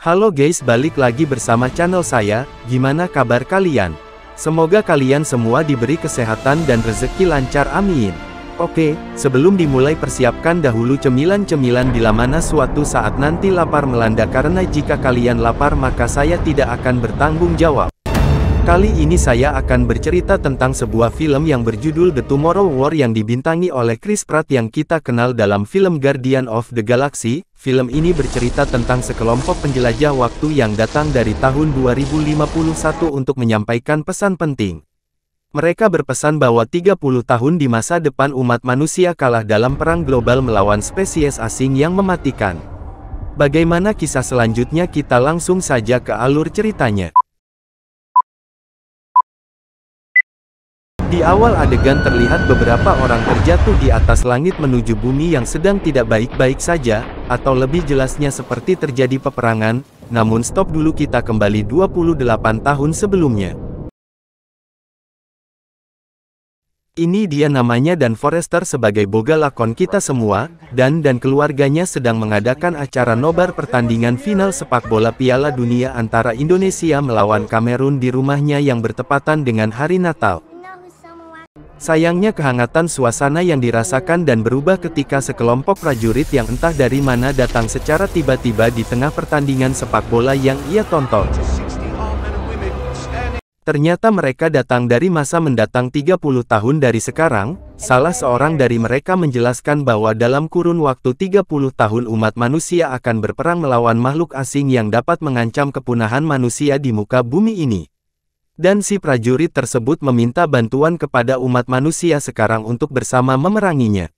Halo guys balik lagi bersama channel saya, gimana kabar kalian? Semoga kalian semua diberi kesehatan dan rezeki lancar amin. Oke, sebelum dimulai persiapkan dahulu cemilan-cemilan bila mana suatu saat nanti lapar melanda karena jika kalian lapar maka saya tidak akan bertanggung jawab. Kali ini saya akan bercerita tentang sebuah film yang berjudul The Tomorrow War yang dibintangi oleh Chris Pratt yang kita kenal dalam film Guardian of the Galaxy. Film ini bercerita tentang sekelompok penjelajah waktu yang datang dari tahun 2051 untuk menyampaikan pesan penting. Mereka berpesan bahwa 30 tahun di masa depan umat manusia kalah dalam perang global melawan spesies asing yang mematikan. Bagaimana kisah selanjutnya kita langsung saja ke alur ceritanya. Di awal adegan terlihat beberapa orang terjatuh di atas langit menuju bumi yang sedang tidak baik-baik saja, atau lebih jelasnya seperti terjadi peperangan, namun stop dulu kita kembali 28 tahun sebelumnya. Ini dia namanya dan Forrester sebagai boga lakon kita semua, dan dan keluarganya sedang mengadakan acara nobar pertandingan final sepak bola Piala Dunia antara Indonesia melawan Kamerun di rumahnya yang bertepatan dengan hari Natal. Sayangnya kehangatan suasana yang dirasakan dan berubah ketika sekelompok prajurit yang entah dari mana datang secara tiba-tiba di tengah pertandingan sepak bola yang ia tonton. Ternyata mereka datang dari masa mendatang 30 tahun dari sekarang, salah seorang dari mereka menjelaskan bahwa dalam kurun waktu 30 tahun umat manusia akan berperang melawan makhluk asing yang dapat mengancam kepunahan manusia di muka bumi ini. Dan si prajurit tersebut meminta bantuan kepada umat manusia sekarang untuk bersama memeranginya.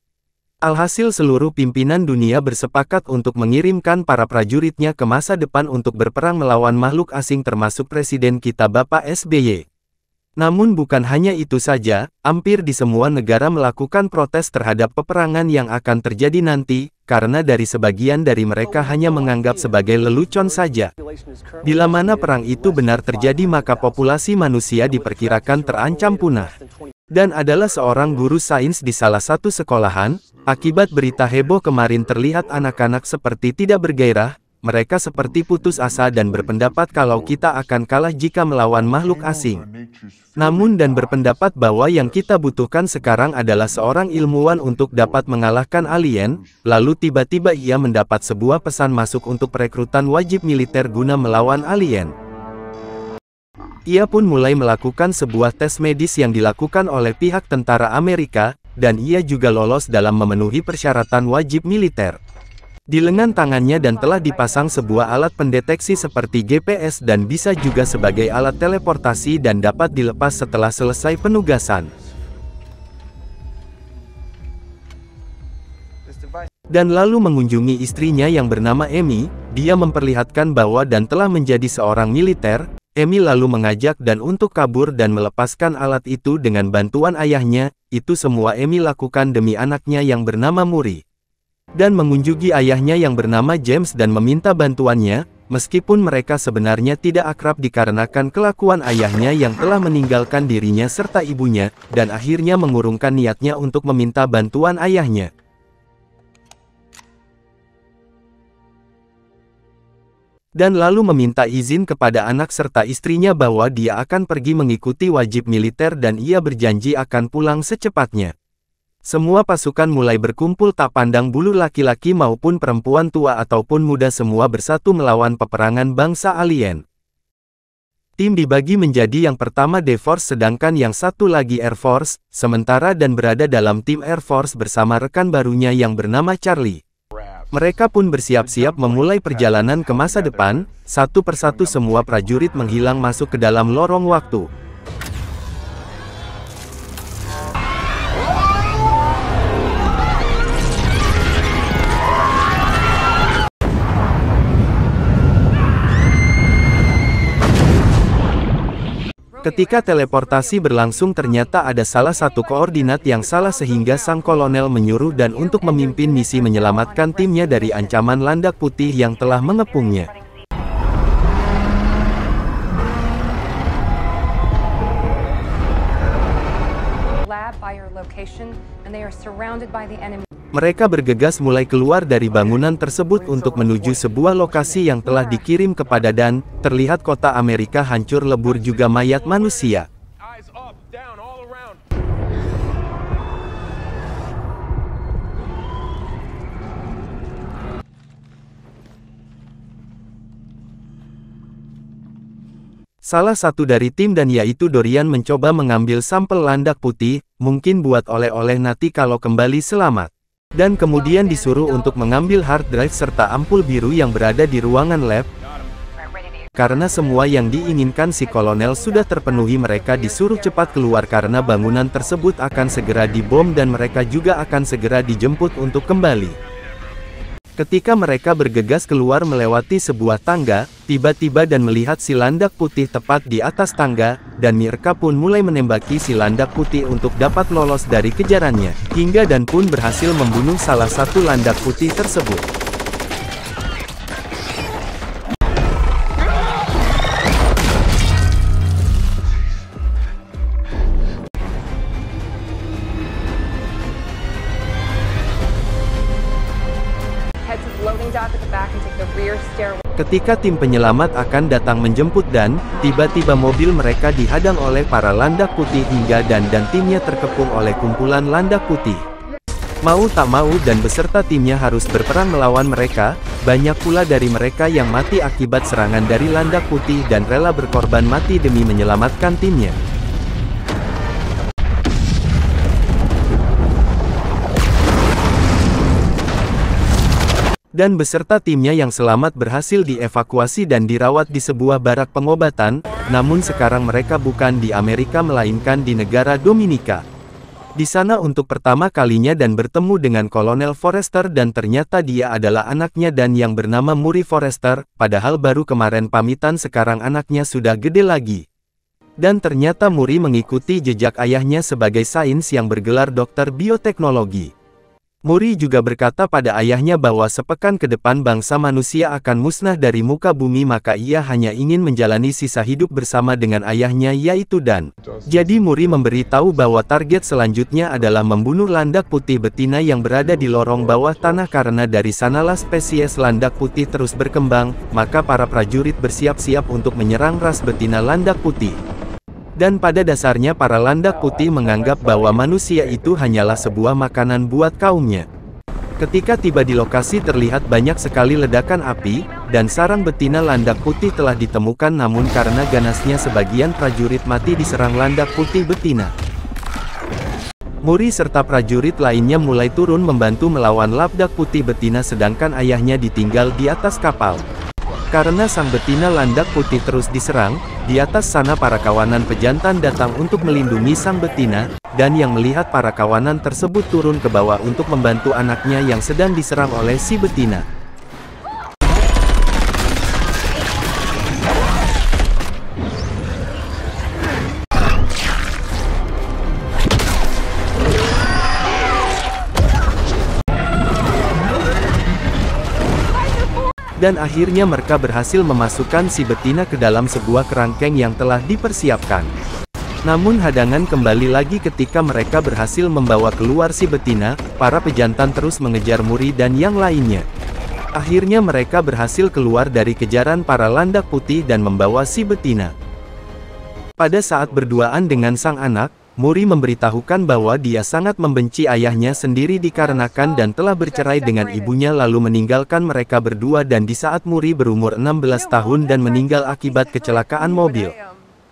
Alhasil seluruh pimpinan dunia bersepakat untuk mengirimkan para prajuritnya ke masa depan untuk berperang melawan makhluk asing termasuk Presiden kita Bapak SBY. Namun bukan hanya itu saja, hampir di semua negara melakukan protes terhadap peperangan yang akan terjadi nanti, karena dari sebagian dari mereka hanya menganggap sebagai lelucon saja. Bila mana perang itu benar terjadi maka populasi manusia diperkirakan terancam punah. Dan adalah seorang guru sains di salah satu sekolahan, akibat berita heboh kemarin terlihat anak-anak seperti tidak bergairah, mereka seperti putus asa dan berpendapat kalau kita akan kalah jika melawan makhluk asing. Namun dan berpendapat bahwa yang kita butuhkan sekarang adalah seorang ilmuwan untuk dapat mengalahkan alien, lalu tiba-tiba ia mendapat sebuah pesan masuk untuk perekrutan wajib militer guna melawan alien. Ia pun mulai melakukan sebuah tes medis yang dilakukan oleh pihak tentara Amerika, dan ia juga lolos dalam memenuhi persyaratan wajib militer di lengan tangannya dan telah dipasang sebuah alat pendeteksi seperti GPS dan bisa juga sebagai alat teleportasi dan dapat dilepas setelah selesai penugasan. Dan lalu mengunjungi istrinya yang bernama Emmy, dia memperlihatkan bahwa dan telah menjadi seorang militer, Emmy lalu mengajak dan untuk kabur dan melepaskan alat itu dengan bantuan ayahnya, itu semua Emmy lakukan demi anaknya yang bernama Muri dan mengunjungi ayahnya yang bernama James dan meminta bantuannya, meskipun mereka sebenarnya tidak akrab dikarenakan kelakuan ayahnya yang telah meninggalkan dirinya serta ibunya, dan akhirnya mengurungkan niatnya untuk meminta bantuan ayahnya. Dan lalu meminta izin kepada anak serta istrinya bahwa dia akan pergi mengikuti wajib militer dan ia berjanji akan pulang secepatnya. Semua pasukan mulai berkumpul tak pandang bulu laki-laki maupun perempuan tua ataupun muda semua bersatu melawan peperangan bangsa alien. Tim dibagi menjadi yang pertama D-Force sedangkan yang satu lagi Air Force, sementara dan berada dalam tim Air Force bersama rekan barunya yang bernama Charlie. Mereka pun bersiap-siap memulai perjalanan ke masa depan, satu persatu semua prajurit menghilang masuk ke dalam lorong waktu. Ketika teleportasi berlangsung ternyata ada salah satu koordinat yang salah sehingga sang kolonel menyuruh dan untuk memimpin misi menyelamatkan timnya dari ancaman landak putih yang telah mengepungnya. Lab by your location and they are surrounded by the enemy. Mereka bergegas mulai keluar dari bangunan tersebut untuk menuju sebuah lokasi yang telah dikirim kepada Dan, terlihat kota Amerika hancur lebur juga mayat manusia. Salah satu dari tim dan yaitu Dorian mencoba mengambil sampel landak putih, mungkin buat oleh-oleh nanti kalau kembali selamat dan kemudian disuruh untuk mengambil hard drive serta ampul biru yang berada di ruangan lab. Karena semua yang diinginkan si kolonel sudah terpenuhi mereka disuruh cepat keluar karena bangunan tersebut akan segera dibom dan mereka juga akan segera dijemput untuk kembali. Ketika mereka bergegas keluar melewati sebuah tangga, tiba-tiba dan melihat si landak putih tepat di atas tangga, dan Mirka pun mulai menembaki si landak putih untuk dapat lolos dari kejarannya, hingga dan pun berhasil membunuh salah satu landak putih tersebut. Ketika tim penyelamat akan datang menjemput Dan, tiba-tiba mobil mereka dihadang oleh para landak putih hingga Dan dan timnya terkepung oleh kumpulan landak putih. Mau tak mau Dan beserta timnya harus berperang melawan mereka, banyak pula dari mereka yang mati akibat serangan dari landak putih dan rela berkorban mati demi menyelamatkan timnya. dan beserta timnya yang selamat berhasil dievakuasi dan dirawat di sebuah barak pengobatan, namun sekarang mereka bukan di Amerika melainkan di negara Dominika. Di sana untuk pertama kalinya dan bertemu dengan Kolonel Forrester dan ternyata dia adalah anaknya dan yang bernama Muri Forrester, padahal baru kemarin pamitan sekarang anaknya sudah gede lagi. Dan ternyata Muri mengikuti jejak ayahnya sebagai sains yang bergelar dokter bioteknologi. Muri juga berkata pada ayahnya bahwa sepekan ke depan bangsa manusia akan musnah dari muka bumi maka ia hanya ingin menjalani sisa hidup bersama dengan ayahnya yaitu Dan. Jadi Muri memberitahu bahwa target selanjutnya adalah membunuh landak putih betina yang berada di lorong bawah tanah karena dari sanalah spesies landak putih terus berkembang, maka para prajurit bersiap-siap untuk menyerang ras betina landak putih. Dan pada dasarnya para landak putih menganggap bahwa manusia itu hanyalah sebuah makanan buat kaumnya. Ketika tiba di lokasi terlihat banyak sekali ledakan api, dan sarang betina landak putih telah ditemukan namun karena ganasnya sebagian prajurit mati diserang landak putih betina. Muri serta prajurit lainnya mulai turun membantu melawan labdak putih betina sedangkan ayahnya ditinggal di atas kapal. Karena sang betina landak putih terus diserang, di atas sana para kawanan pejantan datang untuk melindungi sang betina, dan yang melihat para kawanan tersebut turun ke bawah untuk membantu anaknya yang sedang diserang oleh si betina. dan akhirnya mereka berhasil memasukkan si betina ke dalam sebuah kerangkeng yang telah dipersiapkan. Namun hadangan kembali lagi ketika mereka berhasil membawa keluar si betina, para pejantan terus mengejar Muri dan yang lainnya. Akhirnya mereka berhasil keluar dari kejaran para landak putih dan membawa si betina. Pada saat berduaan dengan sang anak, Muri memberitahukan bahwa dia sangat membenci ayahnya sendiri dikarenakan dan telah bercerai dengan ibunya lalu meninggalkan mereka berdua dan di saat Muri berumur 16 tahun dan meninggal akibat kecelakaan mobil.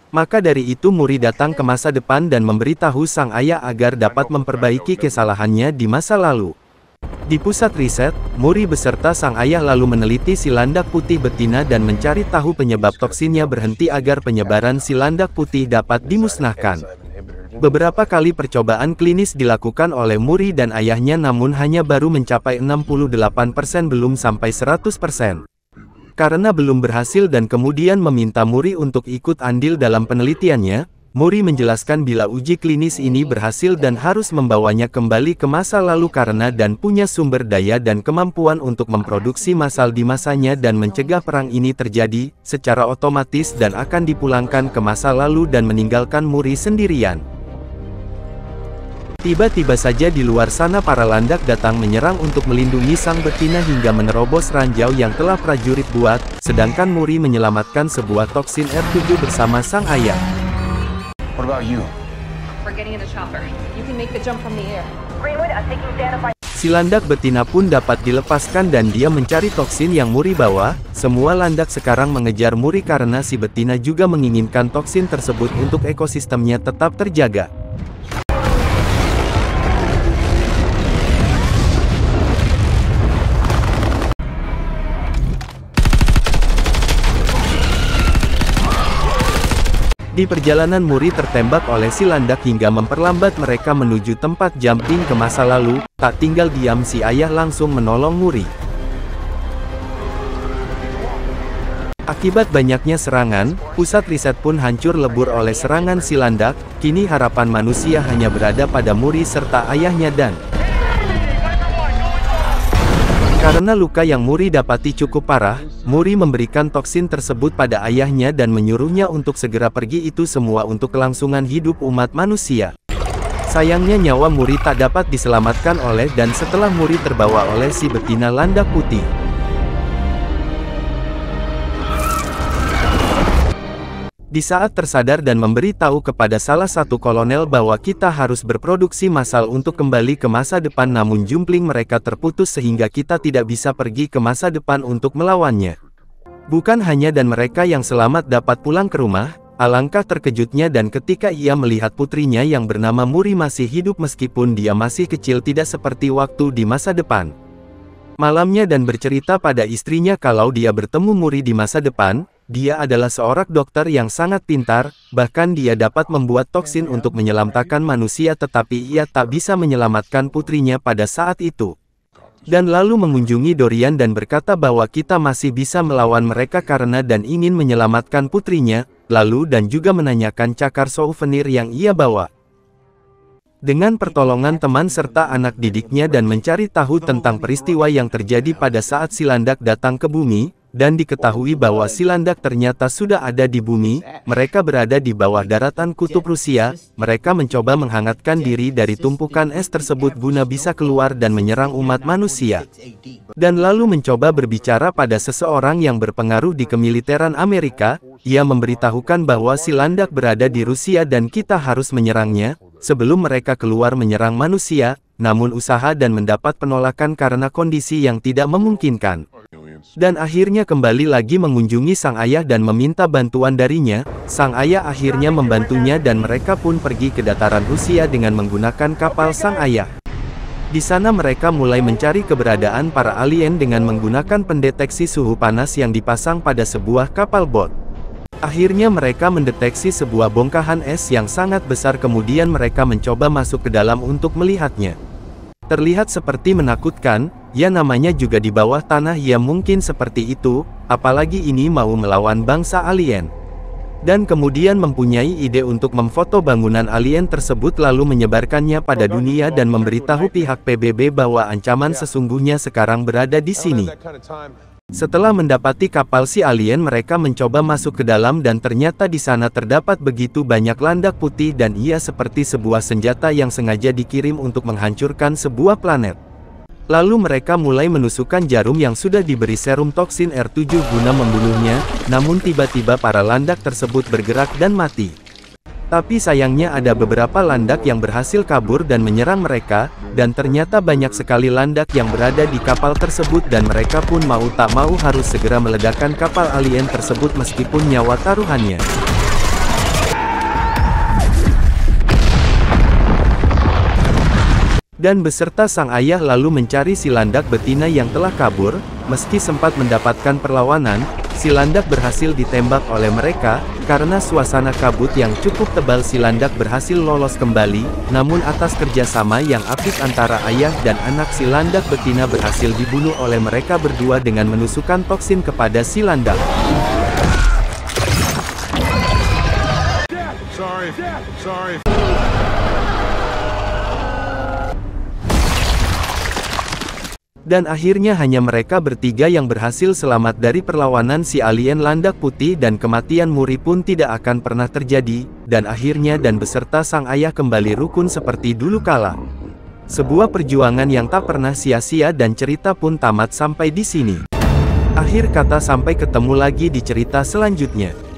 Maka dari itu Muri datang ke masa depan dan memberitahu sang ayah agar dapat memperbaiki kesalahannya di masa lalu. Di pusat riset, Muri beserta sang ayah lalu meneliti silandak putih betina dan mencari tahu penyebab toksinnya berhenti agar penyebaran silandak putih dapat dimusnahkan. Beberapa kali percobaan klinis dilakukan oleh Muri dan ayahnya namun hanya baru mencapai 68% belum sampai 100%. Karena belum berhasil dan kemudian meminta Muri untuk ikut andil dalam penelitiannya, Muri menjelaskan bila uji klinis ini berhasil dan harus membawanya kembali ke masa lalu karena dan punya sumber daya dan kemampuan untuk memproduksi masal di masanya dan mencegah perang ini terjadi secara otomatis dan akan dipulangkan ke masa lalu dan meninggalkan Muri sendirian. Tiba-tiba saja di luar sana para landak datang menyerang untuk melindungi sang betina hingga menerobos ranjau yang telah prajurit buat, sedangkan Muri menyelamatkan sebuah toksin R7 bersama sang ayah. Si landak betina pun dapat dilepaskan dan dia mencari toksin yang Muri bawa, semua landak sekarang mengejar Muri karena si betina juga menginginkan toksin tersebut untuk ekosistemnya tetap terjaga. Di perjalanan Muri tertembak oleh Silandak hingga memperlambat mereka menuju tempat jumping ke masa lalu, tak tinggal diam si ayah langsung menolong Muri. Akibat banyaknya serangan, pusat riset pun hancur lebur oleh serangan Silandak, kini harapan manusia hanya berada pada Muri serta ayahnya dan karena luka yang Muri dapati cukup parah, Muri memberikan toksin tersebut pada ayahnya dan menyuruhnya untuk segera pergi itu semua untuk kelangsungan hidup umat manusia. Sayangnya nyawa Muri tak dapat diselamatkan oleh dan setelah Muri terbawa oleh si betina landak putih. Di saat tersadar dan memberi tahu kepada salah satu kolonel bahwa kita harus berproduksi massal untuk kembali ke masa depan namun jumpling mereka terputus sehingga kita tidak bisa pergi ke masa depan untuk melawannya. Bukan hanya dan mereka yang selamat dapat pulang ke rumah, alangkah terkejutnya dan ketika ia melihat putrinya yang bernama Muri masih hidup meskipun dia masih kecil tidak seperti waktu di masa depan malamnya dan bercerita pada istrinya kalau dia bertemu Muri di masa depan, dia adalah seorang dokter yang sangat pintar, bahkan dia dapat membuat toksin iya. untuk menyelamatkan manusia tetapi ia tak bisa menyelamatkan putrinya pada saat itu. Dan lalu mengunjungi Dorian dan berkata bahwa kita masih bisa melawan mereka karena dan ingin menyelamatkan putrinya, lalu dan juga menanyakan cakar souvenir yang ia bawa. Dengan pertolongan teman serta anak didiknya dan mencari tahu tentang peristiwa yang terjadi pada saat Silandak datang ke bumi, dan diketahui bahwa Silandak ternyata sudah ada di bumi, mereka berada di bawah daratan kutub Rusia, mereka mencoba menghangatkan diri dari tumpukan es tersebut guna bisa keluar dan menyerang umat manusia. Dan lalu mencoba berbicara pada seseorang yang berpengaruh di kemiliteran Amerika, ia memberitahukan bahwa Silandak berada di Rusia dan kita harus menyerangnya, sebelum mereka keluar menyerang manusia, namun usaha dan mendapat penolakan karena kondisi yang tidak memungkinkan. Dan akhirnya kembali lagi mengunjungi sang ayah dan meminta bantuan darinya, sang ayah akhirnya membantunya dan mereka pun pergi ke dataran Rusia dengan menggunakan kapal sang ayah. Di sana mereka mulai mencari keberadaan para alien dengan menggunakan pendeteksi suhu panas yang dipasang pada sebuah kapal bot. Akhirnya mereka mendeteksi sebuah bongkahan es yang sangat besar kemudian mereka mencoba masuk ke dalam untuk melihatnya. Terlihat seperti menakutkan, ya namanya juga di bawah tanah ya mungkin seperti itu, apalagi ini mau melawan bangsa alien. Dan kemudian mempunyai ide untuk memfoto bangunan alien tersebut lalu menyebarkannya pada dunia dan memberitahu pihak PBB bahwa ancaman sesungguhnya sekarang berada di sini. Setelah mendapati kapal si alien mereka mencoba masuk ke dalam dan ternyata di sana terdapat begitu banyak landak putih dan ia seperti sebuah senjata yang sengaja dikirim untuk menghancurkan sebuah planet. Lalu mereka mulai menusukkan jarum yang sudah diberi serum toksin R7 guna membunuhnya, namun tiba-tiba para landak tersebut bergerak dan mati. Tapi sayangnya ada beberapa landak yang berhasil kabur dan menyerang mereka, dan ternyata banyak sekali landak yang berada di kapal tersebut dan mereka pun mau tak mau harus segera meledakkan kapal alien tersebut meskipun nyawa taruhannya. Dan beserta sang ayah lalu mencari si landak betina yang telah kabur, meski sempat mendapatkan perlawanan, Silandak berhasil ditembak oleh mereka, karena suasana kabut yang cukup tebal Silandak berhasil lolos kembali, namun atas kerjasama yang aktif antara ayah dan anak Silandak betina berhasil dibunuh oleh mereka berdua dengan menusukkan toksin kepada Silandak. Sorry. Sorry. dan akhirnya hanya mereka bertiga yang berhasil selamat dari perlawanan si alien landak putih dan kematian Muri pun tidak akan pernah terjadi, dan akhirnya dan beserta sang ayah kembali rukun seperti dulu kala. Sebuah perjuangan yang tak pernah sia-sia dan cerita pun tamat sampai di sini. Akhir kata sampai ketemu lagi di cerita selanjutnya.